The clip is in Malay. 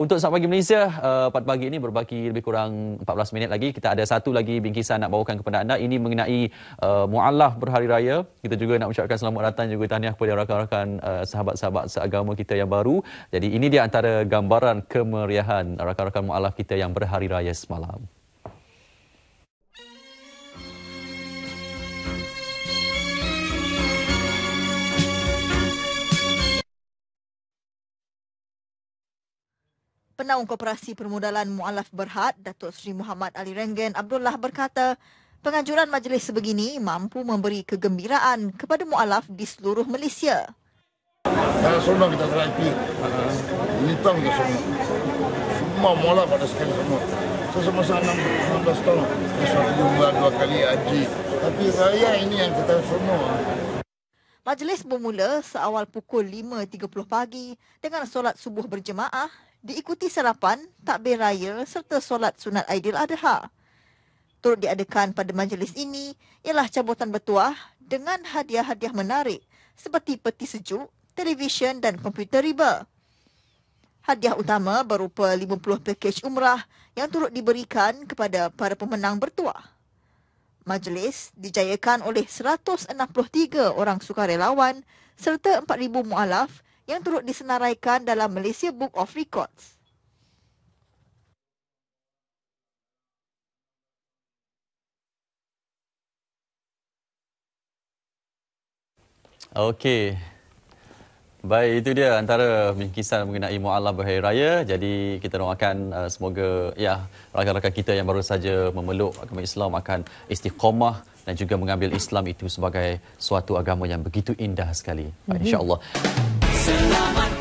Untuk Sabah Pagi Malaysia, uh, pada pagi ini berbagi lebih kurang 14 minit lagi. Kita ada satu lagi bingkisan nak bawakan kepada anda. Ini mengenai uh, eh, mu'allah berhari raya. Kita juga nak ucapkan selamat datang juga tahniah kepada rakan-rakan uh, sahabat-sahabat seagama kita yang baru. Jadi ini dia antara gambaran kemeriahan rakan-rakan mu'allah kita yang berhari raya semalam. Penaung Koperasi Permodalan Mualaf Berhad, Datuk Seri Muhammad Ali Renggen Abdullah berkata, penganjuran majlis sebegini mampu memberi kegembiraan kepada mualaf di seluruh Malaysia. Saya semua kita kena IP. Minta untuk semua. Semua mualaf pada sekali semua. Saya semua sana 16 tahun. Saya dua kali haji. Tapi saya ini yang kita semua. Majlis bermula seawal pukul 5.30 pagi dengan solat subuh berjemaah, diikuti sarapan, takbir raya serta solat sunat adha. Turut diadakan pada majlis ini ialah cabutan bertuah dengan hadiah-hadiah menarik seperti peti sejuk, televisyen dan komputer riba. Hadiah utama berupa 50 pakej umrah yang turut diberikan kepada para pemenang bertuah. Majlis dijayakan oleh 163 orang sukarelawan serta 4,000 mu'alaf yang turut disenaraikan dalam Malaysia Book of Records. Okey, Baik, itu dia antara bingkisan mengenai mu'alaf berhari raya. Jadi kita doakan uh, semoga ya rakan-rakan kita yang baru saja memeluk agama Islam akan istiqomah dan juga mengambil Islam itu sebagai suatu agama yang begitu indah sekali. Mm-hmm. Baik, mhm. insya-Allah. Selamat